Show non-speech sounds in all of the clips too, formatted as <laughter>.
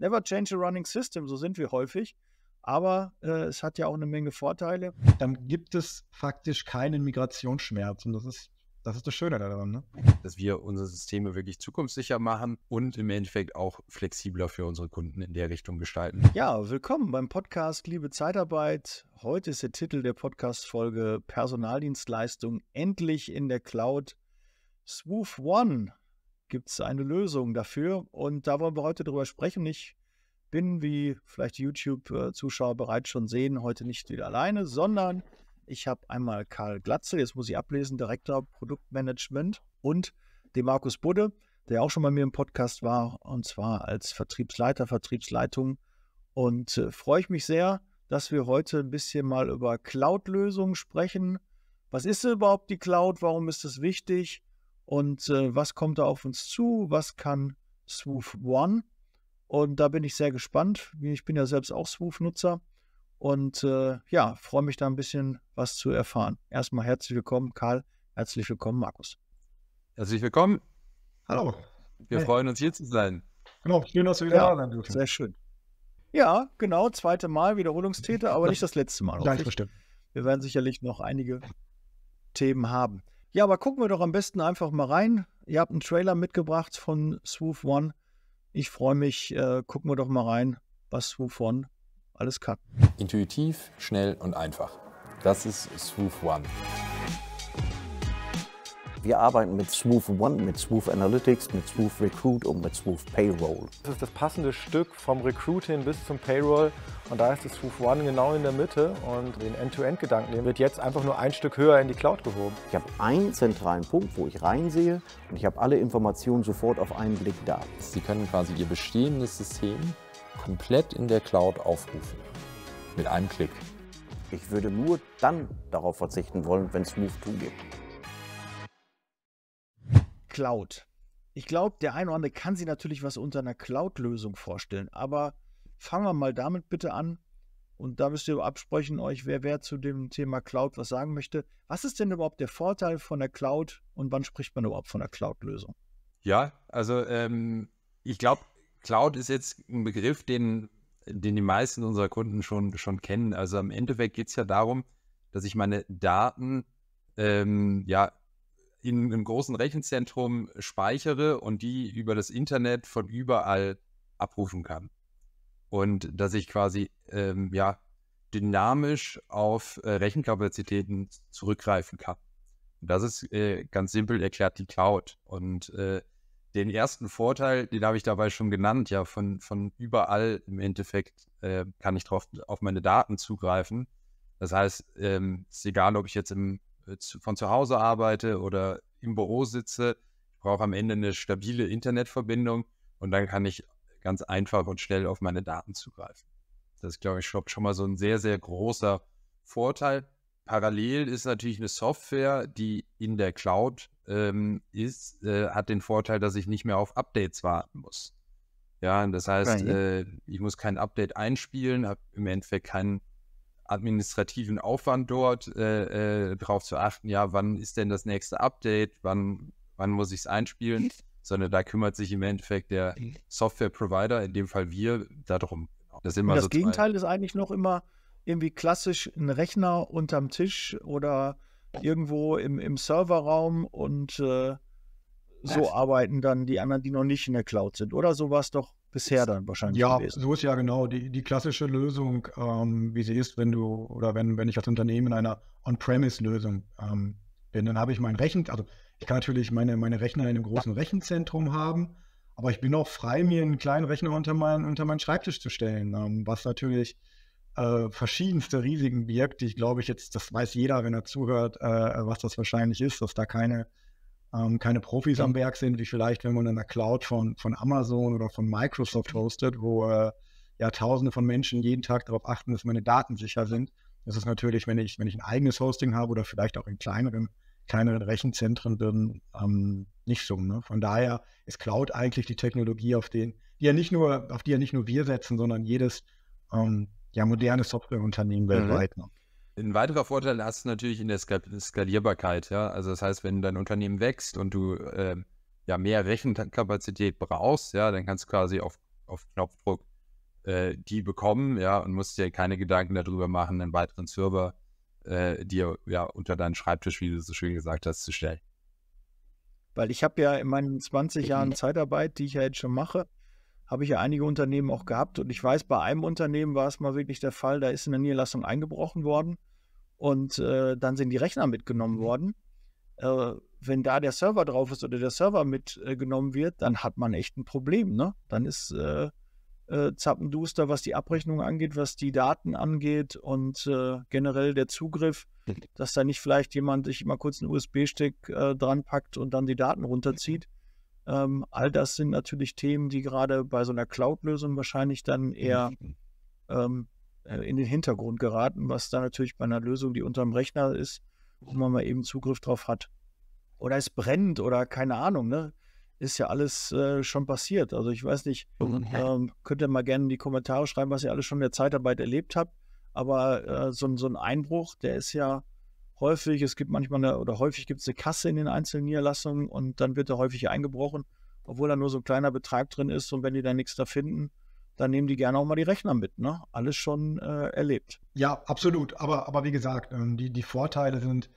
Never change a running system, so sind wir häufig. Aber äh, es hat ja auch eine Menge Vorteile. Dann gibt es faktisch keinen Migrationsschmerz. Und das ist das ist das Schöne daran, ne? dass wir unsere Systeme wirklich zukunftssicher machen und im Endeffekt auch flexibler für unsere Kunden in der Richtung gestalten. Ja, willkommen beim Podcast Liebe Zeitarbeit. Heute ist der Titel der Podcast-Folge Personaldienstleistung endlich in der Cloud. Swoof One gibt es eine Lösung dafür. Und da wollen wir heute drüber sprechen. Ich bin, wie vielleicht YouTube-Zuschauer bereits schon sehen, heute nicht wieder alleine, sondern ich habe einmal Karl Glatzel, jetzt muss ich ablesen, Direktor Produktmanagement und den Markus Budde, der auch schon bei mir im Podcast war, und zwar als Vertriebsleiter, Vertriebsleitung. Und äh, freue ich mich sehr, dass wir heute ein bisschen mal über Cloud-Lösungen sprechen. Was ist überhaupt die Cloud? Warum ist es wichtig? und äh, was kommt da auf uns zu, was kann Swoof One. Und da bin ich sehr gespannt. Ich bin ja selbst auch Swoof-Nutzer und äh, ja, freue mich da ein bisschen was zu erfahren. Erstmal herzlich willkommen, Karl. Herzlich willkommen, Markus. Herzlich willkommen. Hallo. Wir hey. freuen uns hier zu sein. Genau, schön, dass du wieder ja, da sein dürfen. Sehr schön. Ja, genau, zweite Mal Wiederholungstäter, aber nicht das letzte Mal. Nein, bestimmt. Wir werden sicherlich noch einige Themen haben. Ja, aber gucken wir doch am besten einfach mal rein. Ihr habt einen Trailer mitgebracht von Swoof One. Ich freue mich. Äh, gucken wir doch mal rein, was Swoof One alles kann. Intuitiv, schnell und einfach. Das ist Swoof One. Wir arbeiten mit Swoof One, mit Swoof Analytics, mit Swoof Recruit und mit Swoof Payroll. Das ist das passende Stück vom Recruiting bis zum Payroll und da ist das Hoof One genau in der Mitte und den End-to-End-Gedanken wird jetzt einfach nur ein Stück höher in die Cloud gehoben. Ich habe einen zentralen Punkt, wo ich reinsehe und ich habe alle Informationen sofort auf einen Blick da. Sie können quasi Ihr bestehendes System komplett in der Cloud aufrufen. Mit einem Klick. Ich würde nur dann darauf verzichten wollen, wenn es Move 2 gibt. Cloud. Ich glaube, der eine oder andere kann sich natürlich was unter einer Cloud-Lösung vorstellen, aber Fangen wir mal damit bitte an. Und da müsst ihr absprechen euch, wer wer zu dem Thema Cloud was sagen möchte. Was ist denn überhaupt der Vorteil von der Cloud und wann spricht man überhaupt von der Cloud-Lösung? Ja, also ähm, ich glaube, Cloud ist jetzt ein Begriff, den, den die meisten unserer Kunden schon, schon kennen. Also am Endeffekt geht es ja darum, dass ich meine Daten ähm, ja in einem großen Rechenzentrum speichere und die über das Internet von überall abrufen kann und dass ich quasi ähm, ja, dynamisch auf äh, Rechenkapazitäten zurückgreifen kann. Und das ist äh, ganz simpel erklärt die Cloud. Und äh, den ersten Vorteil, den habe ich dabei schon genannt, ja, von, von überall im Endeffekt äh, kann ich drauf, auf meine Daten zugreifen. Das heißt, ähm, ist egal, ob ich jetzt im, äh, von zu Hause arbeite oder im Büro sitze, ich brauche am Ende eine stabile Internetverbindung und dann kann ich ganz einfach und schnell auf meine Daten zugreifen. Das ist, glaube ich, schon mal so ein sehr, sehr großer Vorteil. Parallel ist natürlich eine Software, die in der Cloud ähm, ist, äh, hat den Vorteil, dass ich nicht mehr auf Updates warten muss. Ja, das heißt, ja, Äh, ich muss kein Update einspielen, habe im Endeffekt keinen administrativen Aufwand dort, äh, äh darauf zu achten, ja, wann ist denn das nächste Update, wann, wann muss ich es einspielen. <laughs> sondern da kümmert sich im Endeffekt der mhm. Software-Provider, in dem Fall wir, darum. Das, immer das so Gegenteil zwei. ist eigentlich noch immer irgendwie klassisch ein Rechner unterm Tisch oder irgendwo im, im Serverraum und äh, so ja. arbeiten dann die anderen, die noch nicht in der Cloud sind. Oder so war es doch bisher dann wahrscheinlich. Ja, gewesen. so ist ja genau die, die klassische Lösung, ähm, wie sie ist, wenn du oder wenn, wenn ich als Unternehmen in einer On-Premise-Lösung ähm, bin, dann habe ich mein Rechen, also ich kann natürlich meine, meine Rechner in einem großen Rechenzentrum haben, aber ich bin auch frei, mir einen kleinen Rechner unter, mein, unter meinen Schreibtisch zu stellen, ähm, was natürlich äh, verschiedenste Risiken birgt, die ich glaube ich jetzt, das weiß jeder, wenn er zuhört, äh, was das wahrscheinlich ist, dass da keine, ähm, keine Profis ja. am Werk sind, wie vielleicht, wenn man in der Cloud von, von Amazon oder von Microsoft hostet, wo äh, ja tausende von Menschen jeden Tag darauf achten, dass meine Daten sicher sind. Das ist natürlich, wenn ich, wenn ich ein eigenes Hosting habe oder vielleicht auch in kleineren kleineren Rechenzentren dann ähm, nicht so. Ne? Von daher ist Cloud eigentlich die Technologie, auf den, die ja nicht nur, auf die ja nicht nur wir setzen, sondern jedes ähm, ja, moderne Softwareunternehmen mhm. weltweit. Ne? Ein weiterer Vorteil hast du natürlich in der Skal Skalierbarkeit, ja. Also das heißt, wenn dein Unternehmen wächst und du äh, ja mehr Rechenkapazität brauchst, ja, dann kannst du quasi auf, auf Knopfdruck äh, die bekommen, ja, und musst dir keine Gedanken darüber machen, einen weiteren Server äh, äh, dir ja unter deinen Schreibtisch, wie du so schön gesagt hast, zu stellen? Weil ich habe ja in meinen 20 Jahren Zeitarbeit, die ich ja jetzt schon mache, habe ich ja einige Unternehmen auch gehabt. Und ich weiß, bei einem Unternehmen war es mal wirklich der Fall, da ist eine Niederlassung eingebrochen worden und äh, dann sind die Rechner mitgenommen worden. Äh, wenn da der Server drauf ist oder der Server mitgenommen äh, wird, dann hat man echt ein Problem. Ne? Dann ist, äh, äh, zappenduster, was die Abrechnung angeht, was die Daten angeht und äh, generell der Zugriff, dass da nicht vielleicht jemand sich mal kurz einen USB-Stick äh, dran packt und dann die Daten runterzieht. Ähm, all das sind natürlich Themen, die gerade bei so einer Cloud-Lösung wahrscheinlich dann eher ähm, äh, in den Hintergrund geraten, was da natürlich bei einer Lösung, die unterm Rechner ist, wo man mal eben Zugriff drauf hat. Oder es brennt oder keine Ahnung, ne? ist ja alles äh, schon passiert. Also ich weiß nicht, ähm, könnt ihr mal gerne in die Kommentare schreiben, was ihr alles schon in der Zeitarbeit erlebt habt. Aber äh, so, so, ein Einbruch, der ist ja häufig, es gibt manchmal eine, oder häufig gibt es eine Kasse in den einzelnen Niederlassungen und dann wird er häufig eingebrochen, obwohl da nur so ein kleiner Betrag drin ist und wenn die da nichts da finden, dann nehmen die gerne auch mal die Rechner mit. Ne? Alles schon äh, erlebt. Ja, absolut. Aber, aber wie gesagt, ähm, die, die Vorteile sind,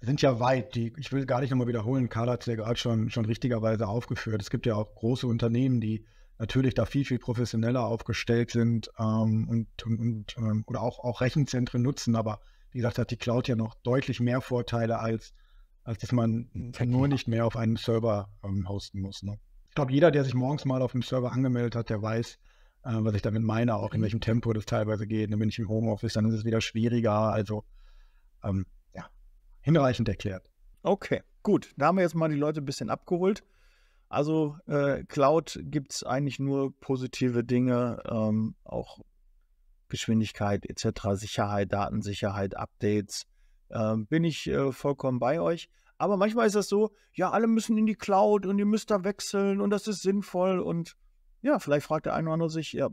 sind ja weit. Die, ich will gar nicht nochmal wiederholen, Karl hat es ja gerade schon, schon richtigerweise aufgeführt. Es gibt ja auch große Unternehmen, die natürlich da viel, viel professioneller aufgestellt sind ähm, und, und, und, ähm, oder auch, auch Rechenzentren nutzen. Aber wie gesagt, hat die Cloud ja noch deutlich mehr Vorteile, als, als dass man nur nicht mehr auf einem Server ähm, hosten muss. Ne? Ich glaube, jeder, der sich morgens mal auf dem Server angemeldet hat, der weiß, äh, was ich damit meine, auch in mhm. welchem Tempo das teilweise geht. Dann bin ich im Homeoffice, dann ist es wieder schwieriger. Also ähm, hinreichend erklärt. Okay, gut. Da haben wir jetzt mal die Leute ein bisschen abgeholt. Also äh, Cloud gibt es eigentlich nur positive Dinge, ähm, auch Geschwindigkeit etc., Sicherheit, Datensicherheit, Updates. Äh, bin ich äh, vollkommen bei euch. Aber manchmal ist das so, ja, alle müssen in die Cloud und ihr müsst da wechseln und das ist sinnvoll. Und ja, vielleicht fragt der eine oder andere sich, ja,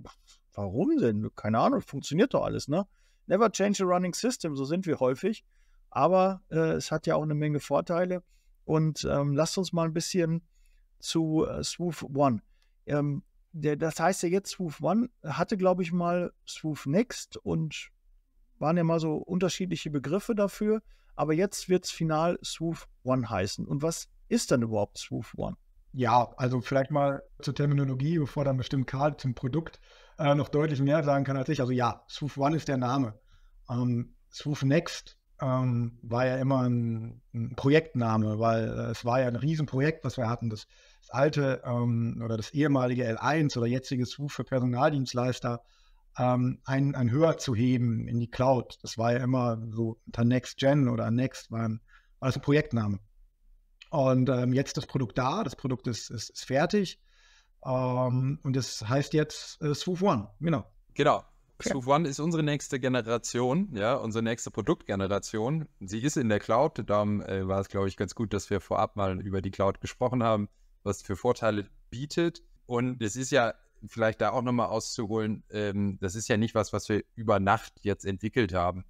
warum denn? Keine Ahnung, funktioniert doch alles, ne? Never change a running system, so sind wir häufig. Aber äh, es hat ja auch eine Menge Vorteile. Und ähm, lasst uns mal ein bisschen zu äh, Swoof One. Ähm, der, das heißt ja jetzt Swoof One hatte, glaube ich, mal Swoof Next und waren ja mal so unterschiedliche Begriffe dafür. Aber jetzt wird es final Swoof One heißen. Und was ist dann überhaupt Swoof One? Ja, also vielleicht mal zur Terminologie, bevor dann bestimmt Karl zum Produkt äh, noch deutlich mehr sagen kann als ich. Also ja, Swoof One ist der Name. Ähm, Swoof Next ähm, war ja immer ein, ein, Projektname, weil äh, es war ja ein Riesenprojekt, was wir hatten. Das, das alte ähm, oder das ehemalige L1 oder jetzige SU für Personaldienstleister ähm, ein, ein höher zu heben in die Cloud. Das war ja immer so unter Next Gen oder Next war, ein, war das ein Projektname. Und ähm, jetzt das Produkt da, das Produkt ist, ist, ist fertig. Ähm, und das heißt jetzt äh, Swoof One, genau. Genau. Stufe One ist unsere nächste Generation, ja, unsere nächste Produktgeneration. Sie ist in der Cloud. Darum äh, war es, glaube ich, ganz gut, dass wir vorab mal über die Cloud gesprochen haben, was für Vorteile bietet. Und es ist ja vielleicht da auch nochmal auszuholen, ähm, das ist ja nicht was, was wir über Nacht jetzt entwickelt haben.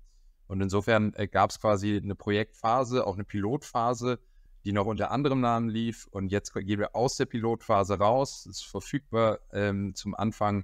Und insofern äh, gab es quasi eine Projektphase, auch eine Pilotphase, die noch unter anderem Namen lief. Und jetzt gehen wir aus der Pilotphase raus, ist verfügbar ähm, zum Anfang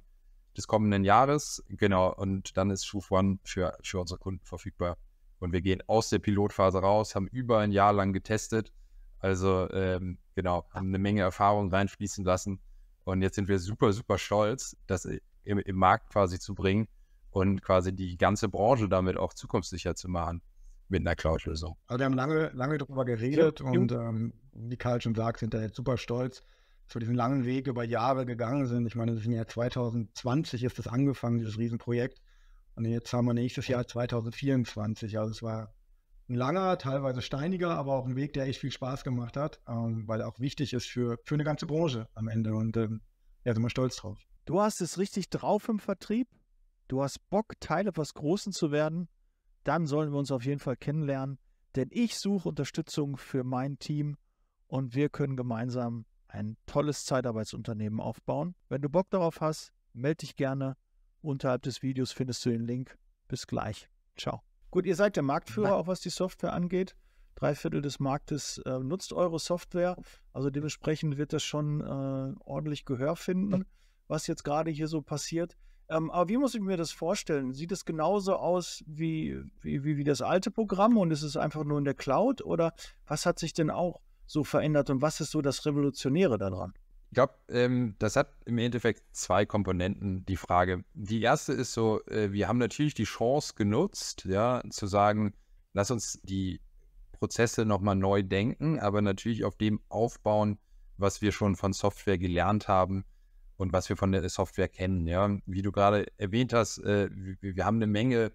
des kommenden Jahres. Genau, und dann ist Stufe One für, für unsere Kunden verfügbar. Und wir gehen aus der Pilotphase raus, haben über ein Jahr lang getestet. Also ähm, genau, haben eine Menge Erfahrung reinfließen lassen. Und jetzt sind wir super, super stolz, das im, im Markt quasi zu bringen und quasi die ganze Branche damit auch zukunftssicher zu machen mit einer Cloud-Lösung. Also wir haben lange, lange darüber geredet ja, und ähm, wie Karl schon sagt, sind da jetzt super stolz so diesen langen Weg über Jahre gegangen sind. Ich meine, das ist im Jahr 2020 ist das angefangen, dieses Riesenprojekt. Und jetzt haben wir nächstes Jahr 2024. Also es war ein langer, teilweise steiniger, aber auch ein Weg, der echt viel Spaß gemacht hat, ähm, weil er auch wichtig ist für, für eine ganze Branche am Ende. Und ähm, ja, sind wir stolz drauf. Du hast es richtig drauf im Vertrieb. Du hast Bock, Teil etwas Großen zu werden. Dann sollen wir uns auf jeden Fall kennenlernen, denn ich suche Unterstützung für mein Team und wir können gemeinsam ein tolles Zeitarbeitsunternehmen aufbauen. Wenn du Bock darauf hast, melde dich gerne. Unterhalb des Videos findest du den Link. Bis gleich. Ciao. Gut, ihr seid der Marktführer, auch was die Software angeht. Drei Viertel des Marktes äh, nutzt eure Software. Also dementsprechend wird das schon äh, ordentlich Gehör finden, was jetzt gerade hier so passiert. Ähm, aber wie muss ich mir das vorstellen? Sieht es genauso aus wie, wie, wie das alte Programm und ist es einfach nur in der Cloud? Oder was hat sich denn auch so verändert und was ist so das Revolutionäre daran? Ich glaube, ähm, das hat im Endeffekt zwei Komponenten, die Frage. Die erste ist so, äh, wir haben natürlich die Chance genutzt, ja, zu sagen, lass uns die Prozesse nochmal neu denken, aber natürlich auf dem aufbauen, was wir schon von Software gelernt haben und was wir von der Software kennen. Ja, wie du gerade erwähnt hast, äh, wir, wir haben eine Menge,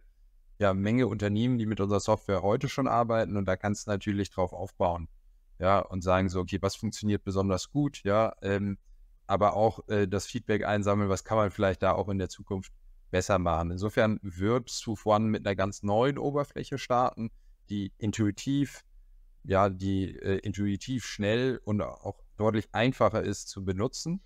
ja, Menge Unternehmen, die mit unserer Software heute schon arbeiten und da kannst du natürlich drauf aufbauen ja, und sagen so, okay, was funktioniert besonders gut, ja, ähm, aber auch äh, das Feedback einsammeln, was kann man vielleicht da auch in der Zukunft besser machen. Insofern wird Swoof One mit einer ganz neuen Oberfläche starten, die intuitiv, ja, die äh, intuitiv schnell und auch deutlich einfacher ist zu benutzen,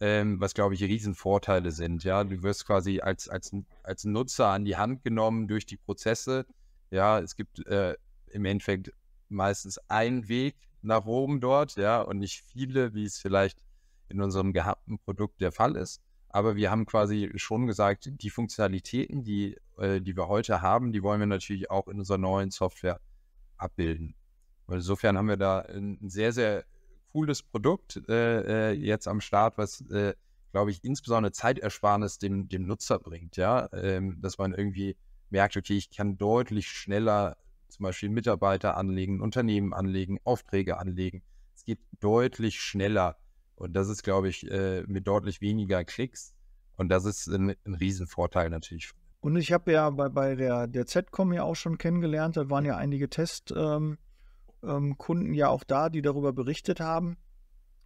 ähm, was glaube ich Riesenvorteile sind, ja. Du wirst quasi als, als, als Nutzer an die Hand genommen durch die Prozesse, ja, es gibt äh, im Endeffekt meistens ein Weg nach oben dort, ja, und nicht viele, wie es vielleicht in unserem gehabten Produkt der Fall ist. Aber wir haben quasi schon gesagt, die Funktionalitäten, die, äh, die wir heute haben, die wollen wir natürlich auch in unserer neuen Software abbilden. Und insofern haben wir da ein sehr, sehr cooles Produkt äh, äh, jetzt am Start, was, äh, glaube ich, insbesondere Zeitersparnis dem, dem Nutzer bringt, ja, ähm, dass man irgendwie merkt, okay, ich kann deutlich schneller zum Beispiel Mitarbeiter anlegen, Unternehmen anlegen, Aufträge anlegen. Es geht deutlich schneller und das ist, glaube ich, äh, mit deutlich weniger Klicks und das ist ein, ein Riesenvorteil natürlich. Und ich habe ja bei, bei der, der Z-Com ja auch schon kennengelernt, da waren ja einige Testkunden ähm, ähm, ja auch da, die darüber berichtet haben,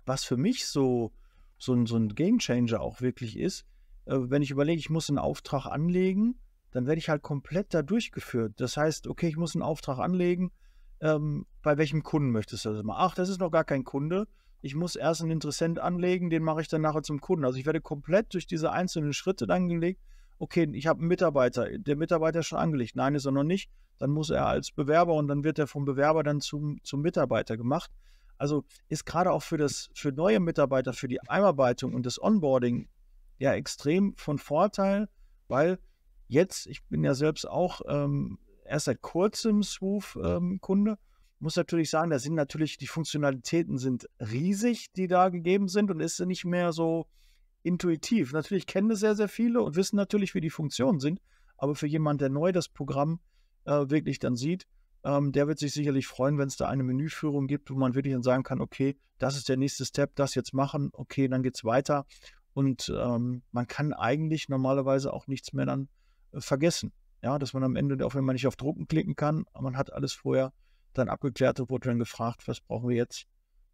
was für mich so, so ein, so ein Game Changer auch wirklich ist, äh, wenn ich überlege, ich muss einen Auftrag anlegen dann werde ich halt komplett da durchgeführt. Das heißt, okay, ich muss einen Auftrag anlegen. Ähm, bei welchem Kunden möchtest du das machen? Ach, das ist noch gar kein Kunde. Ich muss erst einen Interessent anlegen, den mache ich dann nachher zum Kunden. Also ich werde komplett durch diese einzelnen Schritte dann gelegt. Okay, ich habe einen Mitarbeiter. Der Mitarbeiter ist schon angelegt. Nein, ist er noch nicht. Dann muss er als Bewerber und dann wird er vom Bewerber dann zum, zum Mitarbeiter gemacht. Also ist gerade auch für, das, für neue Mitarbeiter, für die Einarbeitung und das Onboarding ja extrem von Vorteil, weil jetzt, ich bin ja selbst auch ähm, erst seit kurzem Swoof-Kunde, ähm, muss natürlich sagen, da sind natürlich die Funktionalitäten sind riesig, die da gegeben sind und ist nicht mehr so intuitiv. Natürlich kennen das sehr, sehr viele und wissen natürlich, wie die Funktionen sind, aber für jemanden, der neu das Programm äh, wirklich dann sieht, ähm, der wird sich sicherlich freuen, wenn es da eine Menüführung gibt, wo man wirklich dann sagen kann, okay, das ist der nächste Step, das jetzt machen, okay, dann geht es weiter. Und ähm, man kann eigentlich normalerweise auch nichts mehr dann äh, vergessen. Ja, dass man am Ende, auch wenn man nicht auf Drucken klicken kann, man hat alles vorher dann abgeklärt und wurde dann gefragt, was brauchen wir jetzt?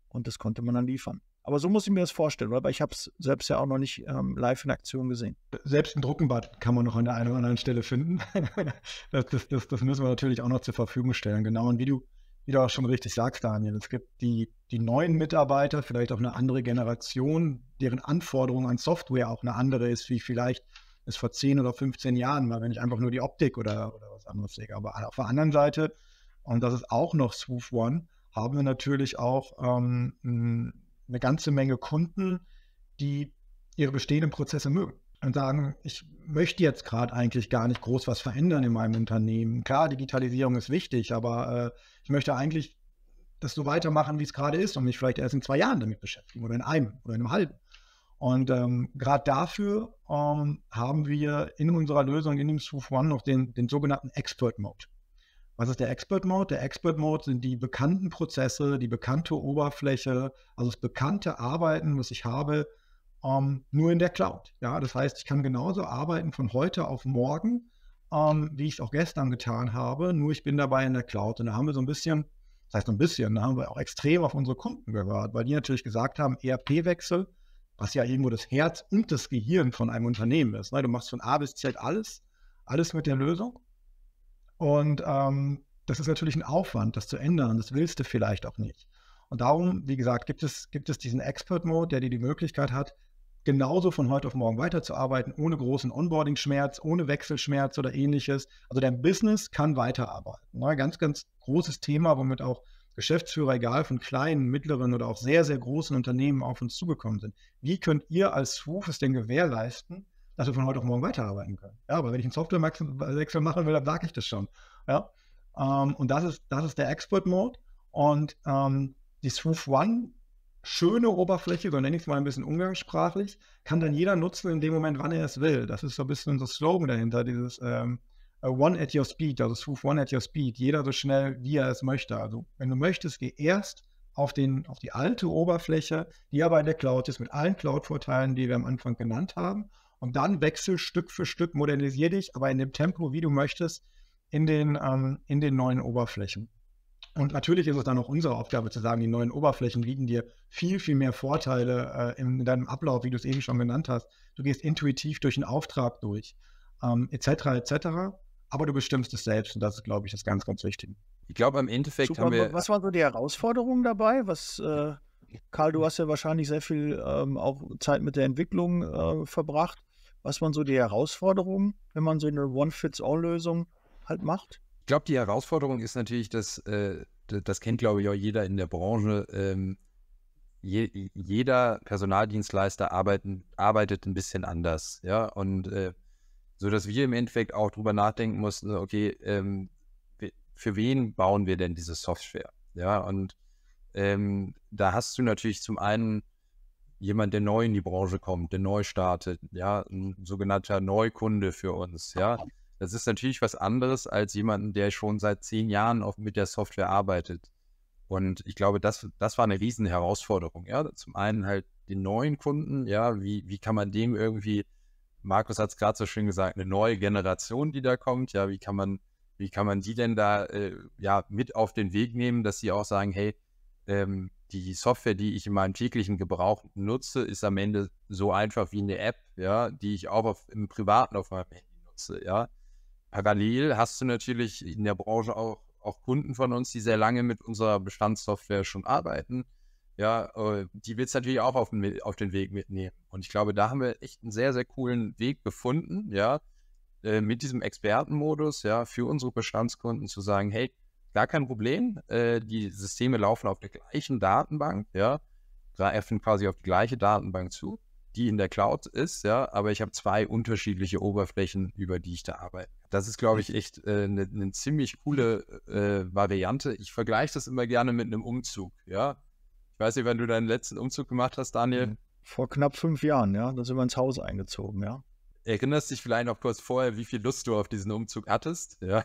Und das konnte man dann liefern. Aber so muss ich mir das vorstellen, weil ich habe es selbst ja auch noch nicht ähm, live in Aktion gesehen. Selbst ein Druckenbad kann man noch an der einen oder anderen Stelle finden. <laughs> das, das, das, das, müssen wir natürlich auch noch zur Verfügung stellen. Genau, und wie du, wie du auch schon richtig sagst, Daniel, es gibt die, die neuen Mitarbeiter, vielleicht auch eine andere Generation, deren Anforderung an Software auch eine andere ist, wie vielleicht es vor 10 oder 15 Jahren war, wenn ich einfach nur die Optik oder, oder was anderes sehe. Aber auf der anderen Seite, und das ist auch noch Swoof One, haben wir natürlich auch ähm, eine ganze Menge Kunden, die ihre bestehenden Prozesse mögen und sagen, ich möchte jetzt gerade eigentlich gar nicht groß was verändern in meinem Unternehmen. Klar, Digitalisierung ist wichtig, aber äh, ich möchte eigentlich das so weitermachen, wie es gerade ist und mich vielleicht erst in zwei Jahren damit beschäftigen oder in einem oder in einem halben. Und ähm, gerade dafür ähm, haben wir in unserer Lösung, in dem Swoof One, noch den, den sogenannten Expert Mode. Was ist der Expert Mode? Der Expert Mode sind die bekannten Prozesse, die bekannte Oberfläche, also das bekannte Arbeiten, was ich habe, ähm, nur in der Cloud. Ja, das heißt, ich kann genauso arbeiten von heute auf morgen, ähm, wie ich es auch gestern getan habe, nur ich bin dabei in der Cloud. Und da haben wir so ein bisschen, das heißt so ein bisschen, da haben wir auch extrem auf unsere Kunden gehört, weil die natürlich gesagt haben, ERP-Wechsel, was ja irgendwo das Herz und das Gehirn von einem Unternehmen ist. Ne? Du machst von A bis Z alles, alles mit der Lösung. Und ähm, das ist natürlich ein Aufwand, das zu ändern. Und Das willst du vielleicht auch nicht. Und darum, wie gesagt, gibt es, gibt es diesen Expert-Mode, der dir die Möglichkeit hat, genauso von heute auf morgen weiterzuarbeiten, ohne großen Onboarding-Schmerz, ohne Wechselschmerz oder ähnliches. Also dein Business kann weiterarbeiten. Ne? Ganz, ganz großes Thema, womit auch Geschäftsführer, egal von kleinen, mittleren oder auch sehr, sehr großen Unternehmen auf uns zugekommen sind. Wie könnt ihr als Swoof es denn gewährleisten, dass wir von heute auf morgen weiterarbeiten können? Ja, aber wenn ich einen Softwarewechsel machen will, dann sage ich das schon. Ja? Ähm, und das ist, das ist der Export-Mode. Und ähm, die Swoof One, schöne Oberfläche, so nenne ich es mal ein bisschen umgangssprachlich, kann dann jeder nutzen in dem Moment, wann er es will. Das ist so ein bisschen unser Slogan dahinter, dieses ähm, äh, one at your speed, also Swoof one at your speed, jeder so schnell, wie er es möchte. Also wenn du möchtest, geh erst auf, den, auf die alte Oberfläche, die aber in der Cloud ist, mit allen Cloud-Vorteilen, die wir am Anfang genannt haben. Und dann wechsel Stück für Stück, modernisier dich, aber in dem Tempo, wie du möchtest, in den, ähm, in den neuen Oberflächen. Und natürlich ist es dann auch unsere Aufgabe zu sagen, die neuen Oberflächen bieten dir viel, viel mehr Vorteile äh, in, in, deinem Ablauf, wie du es eben schon genannt hast. Du gehst intuitiv durch einen Auftrag durch, etc., ähm, etc aber du bestimmst es selbst und das ist, glaube ich, das ganz, ganz Wichtige. Ich glaube, im Endeffekt Super, haben wir. Was waren so die Herausforderungen dabei? Was, äh, Karl, du hast ja wahrscheinlich sehr viel ähm, auch Zeit mit der Entwicklung äh, verbracht. Was waren so die Herausforderungen, wenn man so eine One-Fits-All-Lösung halt macht? Ich glaube, die Herausforderung ist natürlich, dass, äh, das kennt, glaube ich, auch jeder in der Branche, ähm, je, jeder Personaldienstleister arbeiten, arbeitet ein bisschen anders. Ja, und äh, sodass wir im Endeffekt auch drüber nachdenken mussten, okay, ähm, für wen bauen wir denn diese Software? Ja, und ähm, da hast du natürlich zum einen jemand, der neu in die Branche kommt, der neu startet, ja, ein sogenannter Neukunde für uns, ja. Das ist natürlich was anderes als jemanden, der schon seit zehn Jahren auf, mit der Software arbeitet. Und ich glaube, das, das war eine riesen Herausforderung, ja. Zum einen halt den neuen Kunden, ja, wie, wie kann man dem irgendwie Markus hat es gerade so schön gesagt, eine neue Generation, die da kommt. Ja, wie kann man, wie kann man die denn da äh, ja, mit auf den Weg nehmen, dass sie auch sagen, hey, ähm, die Software, die ich in meinem täglichen Gebrauch nutze, ist am Ende so einfach wie eine App, ja, die ich auch auf, im Privaten auf meinem Handy nutze, ja. Parallel hast du natürlich in der Branche auch, auch Kunden von uns, die sehr lange mit unserer Bestandssoftware schon arbeiten ja, äh, die willst du natürlich auch auf den, auf den Weg mitnehmen. Und ich glaube, da haben wir echt einen sehr, sehr coolen Weg gefunden, ja, äh, mit diesem Expertenmodus, ja, für unsere Bestandskunden zu sagen, hey, gar kein Problem, äh, die Systeme laufen auf der gleichen Datenbank, ja, greifen quasi auf die gleiche Datenbank zu, die in der Cloud ist, ja, aber ich habe zwei unterschiedliche Oberflächen, über die ich da arbeite. Das ist, glaube ich, echt eine äh, ne, ne ziemlich coole Variante. Ich vergleiche das immer gerne mit einem Umzug, ja ich weiß nicht, wann du deinen letzten Umzug gemacht hast, Daniel. Hm. Vor knapp fünf Jahren, ja. Da sind wir ins Haus eingezogen, ja. Erinnerst dich vielleicht noch kurz vorher, wie viel Lust du auf diesen Umzug hattest? <laughs> Ja.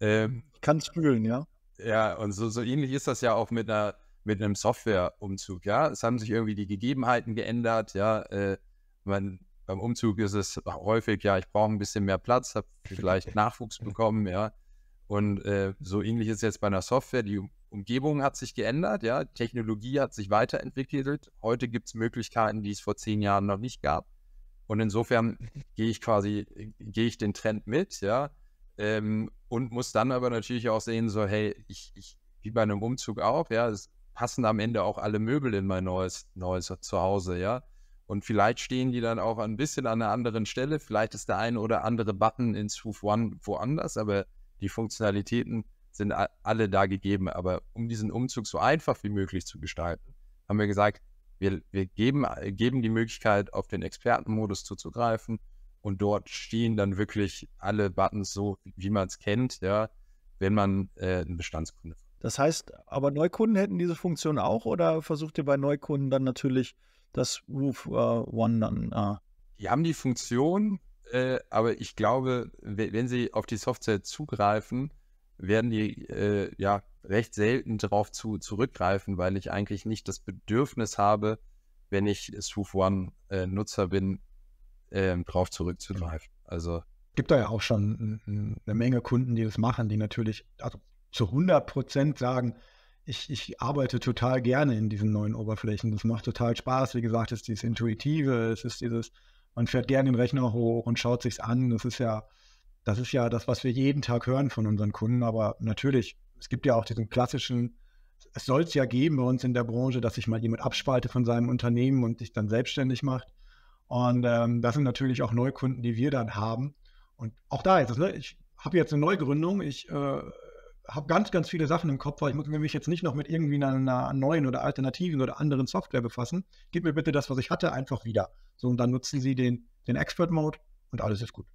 Ähm, ich kann es fühlen, ja. Ja, und so, so ähnlich ist das ja auch mit einer mit einem Softwareumzug, ja. Es haben sich irgendwie die Gegebenheiten geändert, ja. Äh, man, beim Umzug ist es häufig, ja, ich brauche ein bisschen mehr Platz, habe <laughs> vielleicht Nachwuchs bekommen, ja. Und äh, so ähnlich ist jetzt bei einer Software, die Umgebung hat sich geändert, ja, Technologie hat sich weiterentwickelt. Heute gibt es Möglichkeiten, die es vor zehn Jahren noch nicht gab. Und insofern gehe ich quasi, äh, gehe ich den Trend mit, ja. Ähm, und muss dann aber natürlich auch sehen, so, hey, ich, ich, wie bei einem Umzug auch, ja, es passen am Ende auch alle Möbel in mein neues, neues Zuhause, ja. Und vielleicht stehen die dann auch ein bisschen an einer anderen Stelle. Vielleicht ist der ein oder andere Button in Swoof One woanders, aber die Funktionalitäten sind alle da gegeben. Aber um diesen Umzug so einfach wie möglich zu gestalten, haben wir gesagt, wir, wir geben, geben die Möglichkeit, auf den Expertenmodus zuzugreifen. Und dort stehen dann wirklich alle Buttons so, wie man es kennt, ja, wenn man äh, ein Bestandskunde das heißt, aber Neukunden hätten diese Funktion auch oder versucht ihr bei Neukunden dann natürlich das Roof uh, One dann? Uh? Die haben die Funktion, äh, aber ich glaube, wenn sie auf die Software zugreifen, werden die äh, ja recht selten darauf zu, zurückgreifen, weil ich eigentlich nicht das Bedürfnis habe, wenn ich Swoof One äh, Nutzer bin, äh, darauf zurückzugreifen. Also gibt da ja auch schon eine Menge Kunden, die das machen, die natürlich also zu 100 Prozent sagen, ich, ich, arbeite total gerne in diesen neuen Oberflächen. Das macht total Spaß. Wie gesagt, es ist dieses Intuitive, es ist dieses man fährt gerne den Rechner hoch und schaut sich's an. Das ist ja, das ist ja das, was wir jeden Tag hören von unseren Kunden. Aber natürlich, es gibt ja auch diesen klassischen, es soll es ja geben bei uns in der Branche, dass sich mal jemand abspalte von seinem Unternehmen und sich dann selbstständig macht. Und ähm, das sind natürlich auch Neukunden, die wir dann haben. Und auch da ist es, ne? ich habe jetzt eine Neugründung, ich äh, habe ganz, ganz viele Sachen im Kopf, weil ich muss mich jetzt nicht noch mit irgendwie einer, einer neuen oder alternativen oder anderen Software befassen. Gib mir bitte das, was ich hatte, einfach wieder. So, und dann nutzen Sie den, den Expert-Mode und alles ist gut.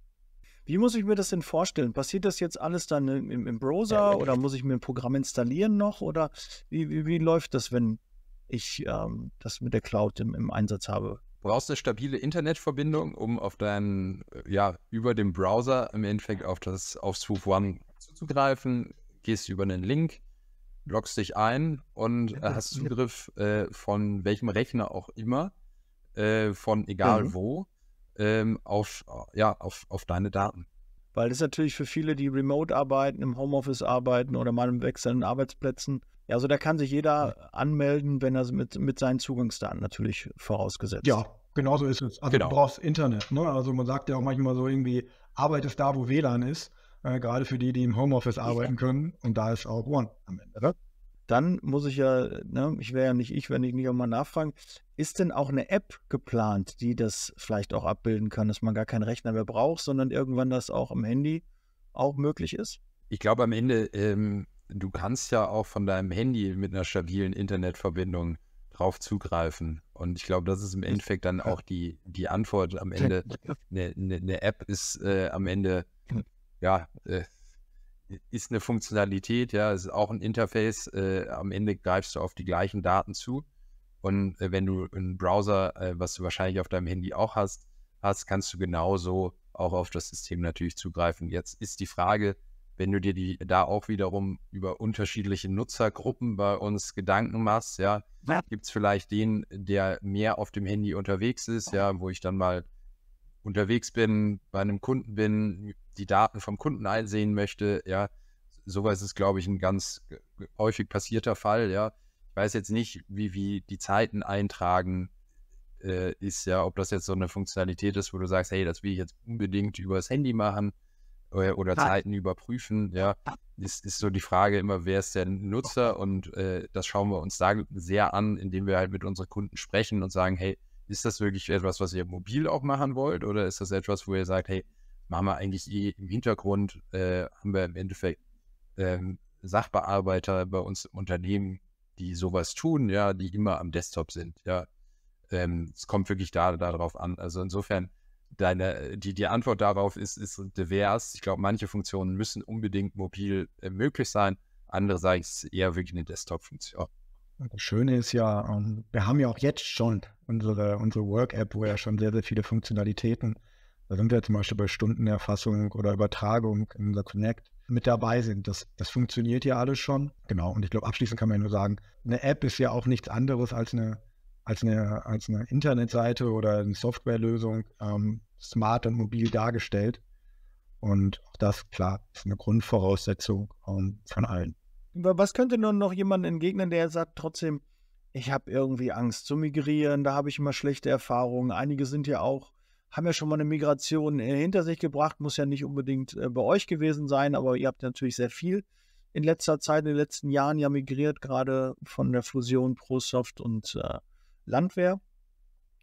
Wie muss ich mir das denn vorstellen? Passiert das jetzt alles dann im, im Browser oder muss ich mir ein Programm installieren noch? Oder wie, wie, wie läuft das, wenn ich ähm, das mit der Cloud im, im Einsatz habe? brauchst eine stabile Internetverbindung, um auf deinen, ja, über den Browser im Endeffekt auf das, auf Swoof One zuzugreifen gehst über einen Link, loggst dich ein und äh, hast Zugriff äh, von welchem Rechner auch immer, äh, von egal mhm. wo, ähm, auf, äh, ja, auf, auf deine Daten. Weil das natürlich für viele, die remote arbeiten, im Homeoffice arbeiten oder mal im wechselnden Arbeitsplätzen, ja, also da kann sich jeder anmelden, wenn er mit, mit seinen Zugangsdaten natürlich vorausgesetzt. Ja, genau so ist es. Also genau. du brauchst Internet. Ne? Also man sagt ja auch manchmal so irgendwie, arbeitest da, wo WLAN ist. Äh, gerade für die, die im Homeoffice arbeiten können. Und da ist auch One am Ende. Oder? Ne? Dann muss ich ja, ne, ich wäre ja nicht ich, wenn ich nicht mal nachfragen, ist denn auch eine App geplant, die das vielleicht auch abbilden kann, dass man gar keinen Rechner mehr braucht, sondern irgendwann das auch am Handy auch möglich ist? Ich glaube am Ende, ähm, du kannst ja auch von deinem Handy mit einer stabilen Internetverbindung drauf zugreifen. Und ich glaube, das ist im Endeffekt dann auch die, die Antwort am Ende. Eine, eine, eine App ist äh, am Ende ja, äh, ist eine Funktionalität, ja, es ist auch ein Interface. Äh, am Ende greifst du auf die gleichen Daten zu. Und äh, wenn du einen Browser, äh, was du wahrscheinlich auf deinem Handy auch hast, hast, kannst du genauso auch auf das System natürlich zugreifen. Jetzt ist die Frage, wenn du dir die da auch wiederum über unterschiedliche Nutzergruppen bei uns Gedanken machst, ja, gibt es vielleicht den, der mehr auf dem Handy unterwegs ist, ja, wo ich dann mal unterwegs bin, bei einem Kunden bin, die Daten vom Kunden einsehen möchte, ja, sowas ist, glaube ich, ein ganz häufig passierter Fall, ja. Ich weiß jetzt nicht, wie, wie die Zeiten eintragen äh, ist, ja, ob das jetzt so eine Funktionalität ist, wo du sagst, hey, das will ich jetzt unbedingt übers Handy machen oder, oder Zeiten überprüfen, ja. Ist, ist so die Frage immer, wer ist der Nutzer? Und äh, das schauen wir uns da sehr an, indem wir halt mit unseren Kunden sprechen und sagen, hey, ist das wirklich etwas, was ihr mobil auch machen wollt? Oder ist das etwas, wo ihr sagt, hey, machen wir eigentlich eh im Hintergrund, äh, haben wir im Endeffekt ähm, Sachbearbeiter bei uns im Unternehmen, die sowas tun, ja, die immer am Desktop sind, ja. Ähm, es kommt wirklich da darauf an. Also insofern, deine, die, die Antwort darauf ist, ist divers. Ich glaube, manche Funktionen müssen unbedingt mobil äh, möglich sein. Andere sagen, es ist eher wirklich eine Desktop-Funktion. Das Schöne ist ja, ähm, wir haben ja auch jetzt schon unsere, unsere Work-App, wo ja schon sehr, sehr viele Funktionalitäten, da sind wir zum Beispiel bei Stundenerfassung oder Übertragung in unser Connect, mit dabei sind. Das, das funktioniert ja alles schon. Genau. Und ich glaube, abschließend kann man ja nur sagen, eine App ist ja auch nichts anderes als eine, als eine, als eine Internetseite oder eine Softwarelösung, ähm, smart und mobil dargestellt. Und auch das, klar, ist eine Grundvoraussetzung ähm, von allen. Was könnte nun noch jemand entgegnen, der sagt, trotzdem, ich habe irgendwie Angst zu migrieren, da habe ich immer schlechte Erfahrungen. Einige sind ja auch, haben ja schon mal eine Migration äh, hinter sich gebracht, muss ja nicht unbedingt äh, bei euch gewesen sein, aber ihr habt natürlich sehr viel in letzter Zeit, in den letzten Jahren ja migriert, gerade von der Fusion ProSoft und äh, Landwehr.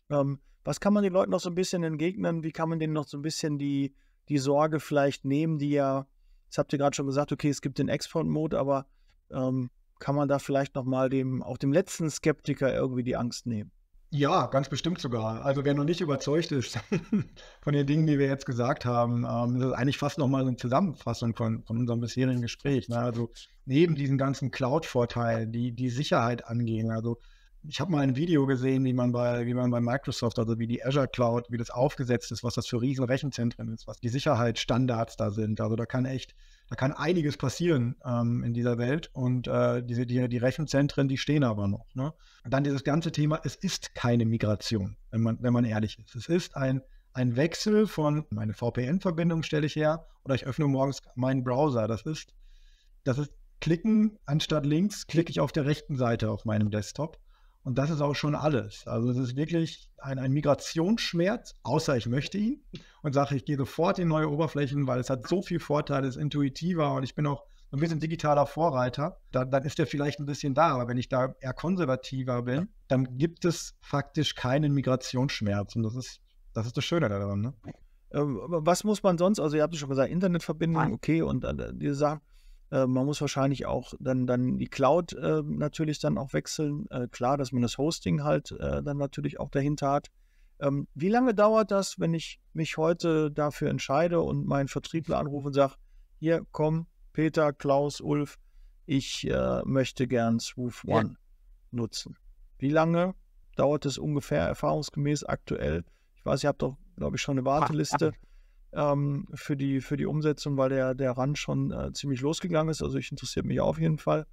Ähm, was kann man den Leuten noch so ein bisschen entgegnen? Wie kann man denen noch so ein bisschen die, die Sorge vielleicht nehmen, die ja, das habt ihr gerade schon gesagt, okay, es gibt den Export-Mode, aber ähm, kann man da vielleicht nochmal dem, auch dem letzten Skeptiker irgendwie die Angst nehmen? Ja, ganz bestimmt sogar. Also wer noch nicht überzeugt ist <laughs> von den Dingen, die wir jetzt gesagt haben, ähm, das ist eigentlich fast nochmal eine Zusammenfassung von, von unserem bisherigen Gespräch. Ne? Also neben diesen ganzen Cloud-Vorteilen, die die Sicherheit angehen. Also ich habe mal ein Video gesehen, wie man bei, wie man bei Microsoft, also wie die Azure Cloud, wie das aufgesetzt ist, was das für riesen Rechenzentren ist, was die Sicherheitsstandards da sind. Also da kann echt da kann einiges passieren ähm, in dieser Welt und äh, diese, die, die, Rechenzentren, die stehen aber noch. Ne? dann dieses ganze Thema, es ist keine Migration, wenn man, wenn man ehrlich ist. Es ist ein, ein Wechsel von, meine VPN-Verbindung stelle ich her oder ich öffne morgens meinen Browser. Das ist, das ist Klicken anstatt links, klicke ich auf der rechten Seite auf meinem Desktop. Und das ist auch schon alles. Also es ist wirklich ein, ein Migrationsschmerz, außer ich möchte ihn und sage, ich gehe sofort in neue Oberflächen, weil es hat so viel Vorteile, es ist intuitiver und ich bin auch ein bisschen digitaler Vorreiter, dann, dann ist der vielleicht ein bisschen da. Aber wenn ich da eher konservativer bin, dann gibt es faktisch keinen Migrationsschmerz. Und das ist das, ist das Schöne daran. Ne? Ähm, was muss man sonst, also ihr habt es schon gesagt, Internetverbindung, okay, und äh, diese Sachen. Äh, man muss wahrscheinlich auch dann, dann die Cloud äh, natürlich dann auch wechseln. Äh, klar, dass man das Hosting halt äh, dann natürlich auch dahinter hat. Ähm, wie lange dauert das, wenn ich mich heute dafür entscheide und meinen Vertriebler anrufe und sage, hier, komm, Peter, Klaus, Ulf, ich möchte gern Swoof One ja. nutzen. Wie lange dauert es ungefähr erfahrungsgemäß aktuell? Ich weiß, ihr habt doch, glaube ich, schon eine Warteliste. Ach, ach ähm, für, die, für die Umsetzung, weil der, der Rand schon äh, ziemlich losgegangen ist. Also ich interessiere mich auf jeden Fall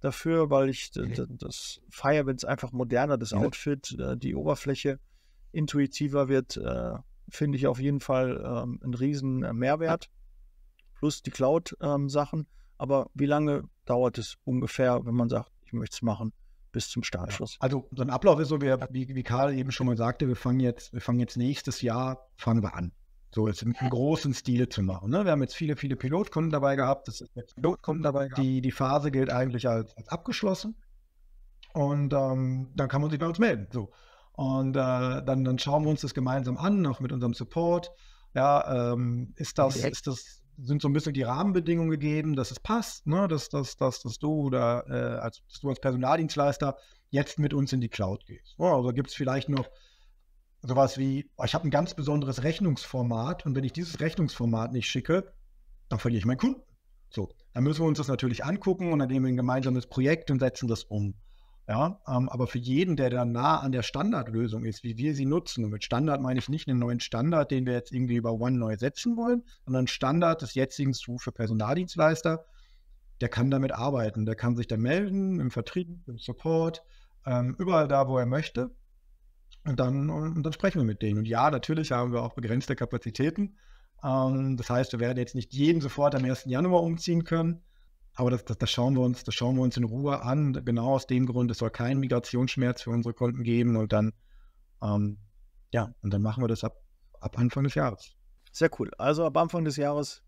dafür, weil ich okay. das feiere, wenn es einfach moderner, das Outfit, äh, die Oberfläche intuitiver wird, äh, finde ich auf jeden Fall ähm, einen riesen äh, Mehrwert. Plus die Cloud-Sachen. Ähm, Aber wie lange dauert es ungefähr, wenn man sagt, ich möchte es machen? bis zum Startschuss. Also so ein Ablauf ist so, wie, wie, wie Karl eben schon mal sagte, wir fangen jetzt, wir fangen jetzt nächstes Jahr, fangen wir an. So jetzt im, im großen Stile zu machen. Ne? Wir haben jetzt viele, viele Pilotkunden dabei gehabt. Das ist jetzt Pilotkunden dabei Die, die Phase gilt eigentlich als, als abgeschlossen. Und ähm, dann kann man sich bei uns melden. So. Und äh, dann, dann schauen wir uns das gemeinsam an, auch mit unserem Support. Ja, ähm, ist das, ist das, sind so ein bisschen die Rahmenbedingungen gegeben, dass es passt, ne? dass, dass, dass, dass du oder äh, als, du als Personaldienstleister jetzt mit uns in die Cloud gehst. Oh, also gibt es vielleicht noch sowas wie, oh, ich habe ein ganz besonderes Rechnungsformat und wenn ich dieses Rechnungsformat nicht schicke, dann verliere ich meinen Kunden. So, dann müssen wir uns das natürlich angucken und dann nehmen wir ein gemeinsames Projekt und setzen das um. Ja, ähm, aber für jeden, der dann nah an der Standardlösung ist, wie wir sie nutzen, und mit Standard meine ich nicht einen neuen Standard, den wir jetzt irgendwie über One neu setzen wollen, sondern Standard des jetzigen zu für Personaldienstleister, der kann damit arbeiten, der kann sich dann melden im Vertrieb, im Support, ähm, überall da, wo er möchte. Und dann, und dann sprechen wir mit denen. Und ja, natürlich haben wir auch begrenzte Kapazitäten. Ähm, das heißt, wir werden jetzt nicht jeden sofort am 1. Januar umziehen können. Aber das, das, das, schauen wir uns, das schauen wir uns in Ruhe an. Genau aus dem Grund, es soll keinen Migrationsschmerz für unsere Kunden geben. Und dann, ähm, ja, und dann machen wir das ab, ab Anfang des Jahres. Sehr cool. Also ab Anfang des Jahres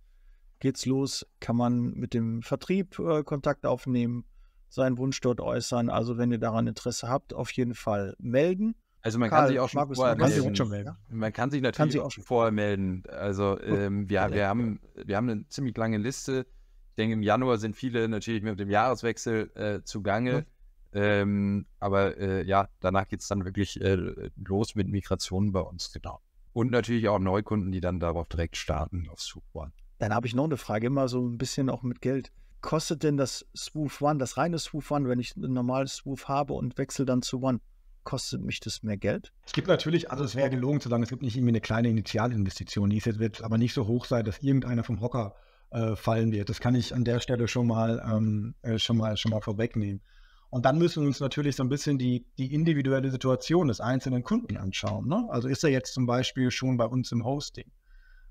geht's los, kann man mit dem Vertrieb äh, Kontakt aufnehmen, seinen Wunsch dort äußern. Also wenn ihr daran Interesse habt, auf jeden Fall melden. Also man Karl, kann sich auch schon vorher melden. Sich schon melden. Man kann sich natürlich kann sich auch schon vorher melden. Also ähm, ja, wir haben, wir haben eine ziemlich lange Liste. Ich denke, im Januar sind viele natürlich mit dem Jahreswechsel äh, zugange. Ähm, aber äh, ja, danach geht es dann wirklich äh, los mit Migrationen bei uns, genau. Und natürlich auch Neukunden, die dann darauf direkt starten, auf Swoop One. Dann habe ich noch eine Frage, immer so ein bisschen auch mit Geld. Kostet denn das Swoof One, das reine Swoof One, wenn ich ein normales Swoof habe und wechsle dann zu One? kostet mich das mehr Geld? Es gibt natürlich, also es wäre gelogen zu sagen, es gibt nicht irgendwie eine kleine Initialinvestition, die wird aber nicht so hoch sein, dass irgendeiner vom Hocker äh, fallen wird. Das kann ich an der Stelle schon mal, ähm, äh, schon mal, schon mal vorwegnehmen. Und dann müssen wir uns natürlich so ein bisschen die, die individuelle Situation des einzelnen Kunden anschauen. Ne? Also ist er jetzt zum Beispiel schon bei uns im Hosting?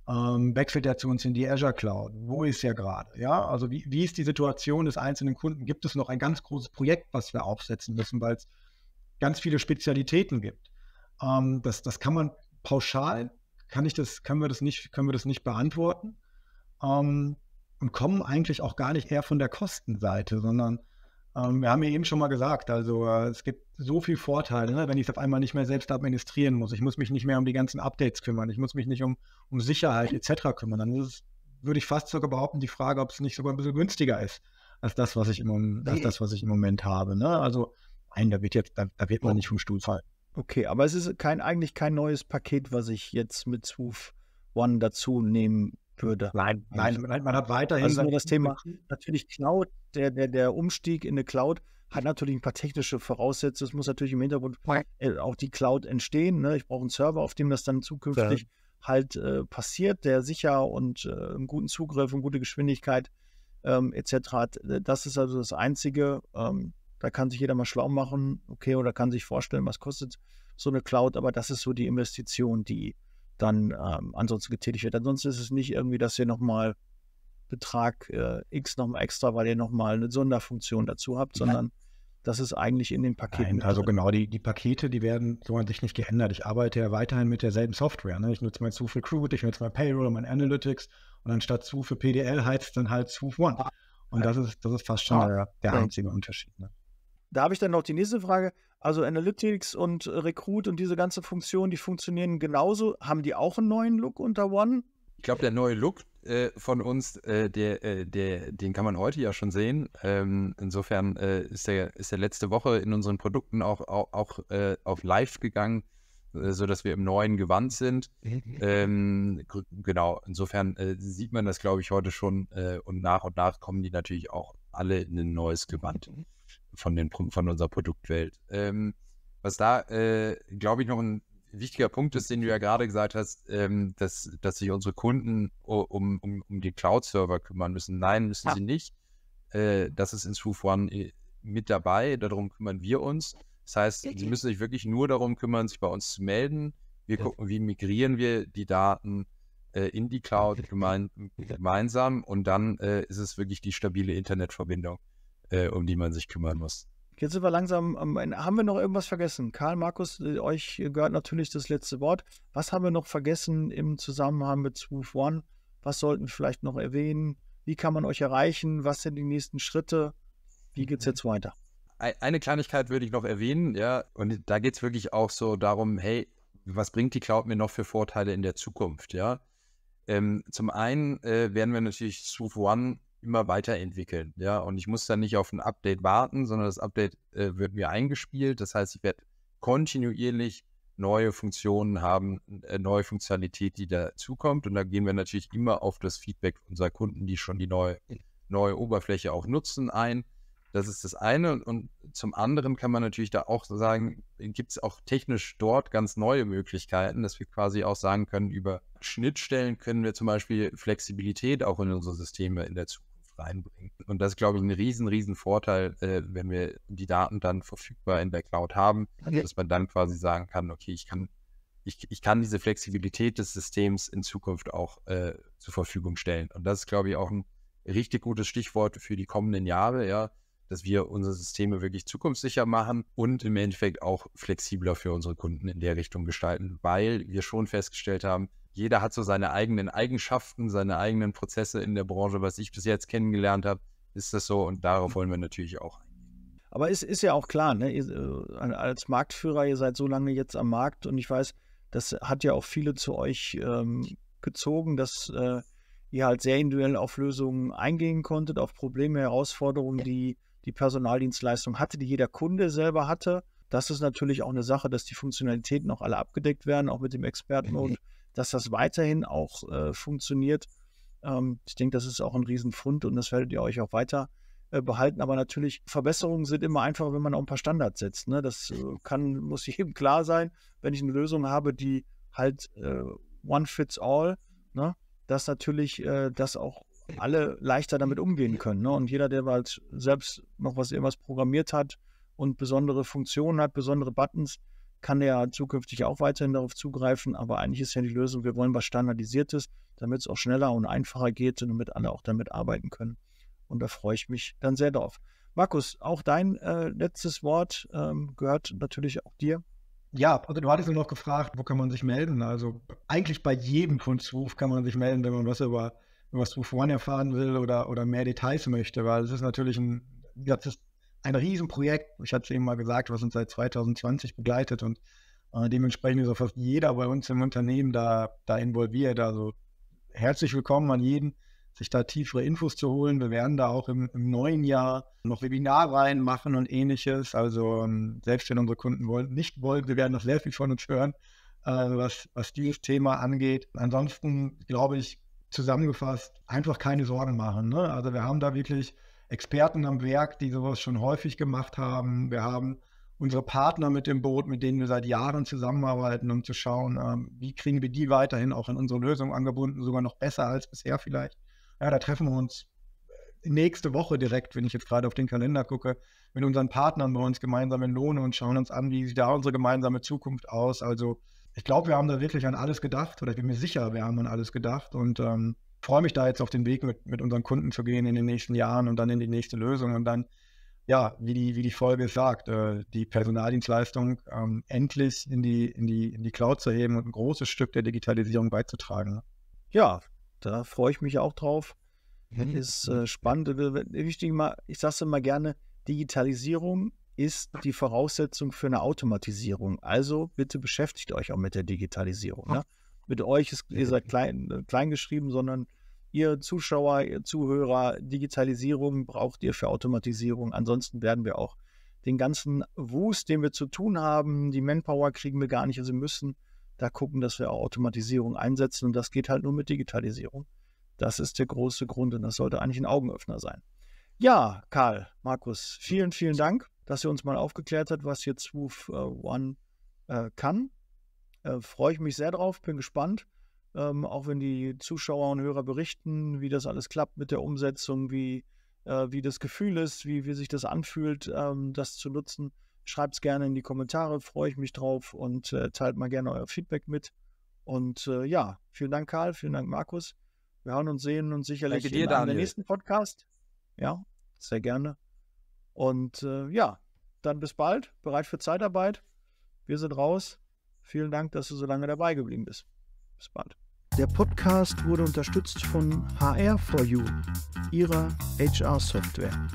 Ähm, wechselt er zu uns in die Azure Cloud? Wo ist er gerade? Ja, also wie, wie ist die Situation des einzelnen Kunden? Gibt es noch ein ganz großes Projekt, was wir aufsetzen müssen, weil es ganz viele Spezialitäten gibt. Ähm, das, das kann man pauschal, kann ich das, können wir das nicht, können wir das nicht beantworten. Ähm, und kommen eigentlich auch gar nicht eher von der Kostenseite, sondern ähm, wir haben ja eben schon mal gesagt, also äh, es gibt so viele Vorteile, ne, wenn ich es auf einmal nicht mehr selbst administrieren muss. Ich muss mich nicht mehr um die ganzen Updates kümmern, ich muss mich nicht um, um Sicherheit etc. kümmern. Dann ist es, würde ich fast sogar behaupten, die Frage, ob es nicht sogar ein bisschen günstiger ist als das, was ich im, als das, was ich im Moment habe. Ne? Also Nein, da wird, jetzt, da, da wird man oh. nicht vom Stuhl fallen. Okay, aber es ist kein, eigentlich kein neues Paket, was ich jetzt mit Swoof One dazu nehmen würde. Nein, nein, nein man hat weiterhin also nur das Thema natürlich Cloud, der, der, der Umstieg in eine Cloud hat natürlich ein paar technische Voraussetzungen. Es muss natürlich im Hintergrund äh, auch die Cloud entstehen. Ne? Ich brauche einen Server, auf dem das dann zukünftig ja. halt äh, passiert, der sicher und äh, einen guten Zugriff und gute Geschwindigkeit ähm, etc. hat. Äh, das ist also das Einzige. Ähm, da kann sich jeder mal schlau machen, okay, oder kann sich vorstellen, was kostet so eine Cloud, aber das ist so die Investition, die dann ähm, ansonsten getätigt wird. Ansonsten ist es nicht irgendwie, dass ihr nochmal Betrag äh, X nochmal extra, weil ihr nochmal eine Sonderfunktion dazu habt, Nein. sondern das ist eigentlich in den Paketen. Nein, also drin. genau, die, die Pakete, die werden so an sich nicht geändert. Ich arbeite ja weiterhin mit derselben Software. Ne? Ich nutze mein Zoo Recruit, ich nutze mein Payroll, mein Analytics und anstatt Zoo für PDL heißt es dann halt Zoo One. Ah. Und das ist, das ist fast schon ah. ja. der, der einzige Unterschied. Ne? Da habe ich dann noch die nächste Frage. Also Analytics und äh, Recruit und diese ganze Funktion, die funktionieren genauso. Haben die auch einen neuen Look unter One? Ich glaube, der neue Look äh, von uns, äh, der, äh, der, den kann man heute ja schon sehen. Ähm, insofern äh, ist, der, ist der letzte Woche in unseren Produkten auch, auch, auch äh, auf live gegangen, äh, sodass wir im neuen Gewand sind. Mhm. ähm, genau, insofern sieht man das, glaube ich, heute schon und nach und nach kommen die natürlich auch alle in ein neues Gewand. Mhm von, den, von unserer Produktwelt. Ähm, was da, äh, glaube ich, noch ein wichtiger Punkt ist, den du ja gerade gesagt hast, ähm, dass, dass sich unsere Kunden um, um, um die Cloud-Server kümmern müssen. Nein, müssen ja. sie nicht. Äh, das ist in Swoof One äh, mit dabei, darum kümmern wir uns. Das heißt, okay. sie müssen sich wirklich nur darum kümmern, sich bei uns zu melden. Wir ja. gucken, wie migrieren wir die Daten äh, in die Cloud gemein, gemeinsam und dann äh, ist es wirklich die stabile Internetverbindung äh, um die man sich kümmern muss. Jetzt sind wir langsam am Ende. Haben wir noch irgendwas vergessen? Karl, Markus, äh, euch gehört natürlich das letzte Wort. Was haben wir noch vergessen im Zusammenhang mit Swoof One? Was sollten wir vielleicht noch erwähnen? Wie kann man euch erreichen? Was sind die nächsten Schritte? Wie mhm. geht es jetzt weiter? Eine Kleinigkeit würde ich noch erwähnen, ja, und da geht es wirklich auch so darum, hey, was bringt die Cloud mir noch für Vorteile in der Zukunft, ja? Ähm, zum einen äh, werden wir natürlich Swoof One immer weiterentwickeln. Ja, und ich muss dann nicht auf ein Update warten, sondern das Update äh, wird mir eingespielt. Das heißt, ich werde kontinuierlich neue Funktionen haben, äh, neue Funktionalität, die dazukommt. Und da gehen wir natürlich immer auf das Feedback unserer Kunden, die schon die neue, neue Oberfläche auch nutzen, ein. Das ist das eine. Und, und zum anderen kann man natürlich da auch sagen, gibt es auch technisch dort ganz neue Möglichkeiten, dass wir quasi auch sagen können, über Schnittstellen können wir zum Beispiel Flexibilität auch in unsere Systeme in der Zukunft reinbringen. Und das ist, glaube ich, ein riesen, riesen Vorteil, äh, wenn wir die Daten dann verfügbar in der Cloud haben, okay. dass man dann quasi sagen kann, okay, ich kann, ich, ich kann diese Flexibilität des Systems in Zukunft auch äh, zur Verfügung stellen. Und das ist, glaube ich, auch ein richtig gutes Stichwort für die kommenden Jahre, ja, dass wir unsere Systeme wirklich zukunftssicher machen und im Endeffekt auch flexibler für unsere Kunden in der Richtung gestalten, weil wir schon festgestellt haben, jeder hat so seine eigenen Eigenschaften, seine eigenen Prozesse in der Branche. Was ich bis jetzt kennengelernt habe, ist das so und darauf wollen wir natürlich auch eingehen. Aber es ist ja auch klar, ne? Äh, als Marktführer, ihr seid so lange jetzt am Markt und ich weiß, das hat ja auch viele zu euch ähm, gezogen, dass äh, ihr halt sehr individuell auf Lösungen eingehen konntet, auf Probleme, Herausforderungen, die die Personaldienstleistung hatte, die jeder Kunde selber hatte. Das ist natürlich auch eine Sache, dass die Funktionalitäten auch alle abgedeckt werden, auch mit dem Experten und <laughs> dass das weiterhin auch äh, funktioniert. Ähm, ich denke, das ist auch ein Riesenfund und das werdet ihr euch auch weiter äh, behalten. Aber natürlich, Verbesserungen sind immer einfacher, wenn man auch ein paar Standards setzt. Ne? Das äh, kann, <laughs> muss jedem klar sein, wenn ich eine Lösung habe, die halt äh, one fits all, ne? dass natürlich äh, das auch alle leichter damit umgehen können. Ne? Und jeder, der halt selbst noch was irgendwas programmiert hat und besondere Funktionen hat, besondere Buttons, kann er zukünftig auch weiterhin darauf zugreifen, aber eigentlich ist ja die Lösung, wir wollen was Standardisiertes, damit es auch schneller und einfacher geht und damit alle auch damit arbeiten können. Und da freue ich mich dann sehr drauf. Markus, auch dein äh, letztes Wort ähm, gehört natürlich auch dir. Ja, also du hattest nur noch gefragt, wo kann man sich melden? Also eigentlich bei jedem von Swoof kann man sich melden, wenn man was über, was Swoof One erfahren will oder, oder mehr Details möchte, weil es ist natürlich ein, das ist ein Riesenprojekt. Ich hatte es eben mal gesagt, was uns seit 2020 begleitet und äh, dementsprechend ist auch fast jeder bei uns im Unternehmen da, da involviert. Also herzlich willkommen an jeden, sich da tiefere Infos zu holen. Wir werden da auch im, im neuen Jahr noch Webinarreihen machen und ähnliches. Also ähm, selbst wenn unsere Kunden wollen, nicht wollen, wir werden noch sehr viel von uns hören, äh, was, was dieses Thema angeht. Ansonsten glaube ich, zusammengefasst, einfach keine Sorgen machen. Ne? Also wir haben da wirklich Experten am Werk, die sowas schon häufig gemacht haben. Wir haben unsere Partner mit dem Boot, mit denen wir seit Jahren zusammenarbeiten, um zu schauen, ähm, wie kriegen wir die weiterhin auch in unsere Lösung angebunden, sogar noch besser als bisher vielleicht. Ja, da treffen wir uns äh, nächste Woche direkt, wenn ich jetzt gerade auf den Kalender gucke, mit unseren Partnern bei uns gemeinsam in Lohne und schauen uns an, wie sieht da unsere gemeinsame Zukunft aus. Also ich glaube, wir haben da wirklich an alles gedacht oder ich bin mir sicher, wir haben an alles gedacht und ähm, freue mich da jetzt auf den Weg mit, mit unseren Kunden zu gehen in den nächsten Jahren und dann in die nächste Lösung und dann, ja, wie die, wie die Folge sagt, äh, die Personaldienstleistung ähm, endlich in die, in, die, in die Cloud zu heben und ein großes Stück der Digitalisierung beizutragen. Ja, da freue ich mich auch drauf. Mhm. Ist äh, spannend. Wichtig ich sage es immer gerne, Digitalisierung ist die Voraussetzung für eine Automatisierung. Also bitte beschäftigt euch auch mit der Digitalisierung. Ne? mit euch ist, ihr seid klein, äh, klein geschrieben, sondern ihr Zuschauer, ihr Zuhörer, Digitalisierung braucht ihr für Automatisierung. Ansonsten werden wir auch den ganzen Wust, den wir zu tun haben, die Manpower kriegen wir gar nicht. Also müssen da gucken, dass wir auch Automatisierung einsetzen. Und das geht halt nur mit Digitalisierung. Das ist der große Grund und das sollte eigentlich ein Augenöffner sein. Ja, Karl, Markus, vielen, vielen Dank, dass ihr uns mal aufgeklärt habt, was hier äh, 2 One äh, kann äh, Freue ich mich sehr drauf, bin gespannt. Ähm, auch wenn die Zuschauer und Hörer berichten, wie das alles klappt mit der Umsetzung, wie, äh, wie das Gefühl ist, wie, wie sich das anfühlt, ähm, das zu nutzen. Schreibt es gerne in die Kommentare, freue ich mich drauf und äh, teilt mal gerne euer Feedback mit. Und äh, ja, vielen Dank, Karl, vielen Dank, Markus. Wir hören und sehen uns sicherlich dir, in Daniel. nächsten Podcast. Ja, sehr gerne. Und äh, ja, dann bis bald, bereit für Zeitarbeit. Wir sind raus. Vielen Dank, dass du so lange dabei geblieben bist. Bis bald. Der Podcast wurde unterstützt von HR4U, ihrer HR-Software.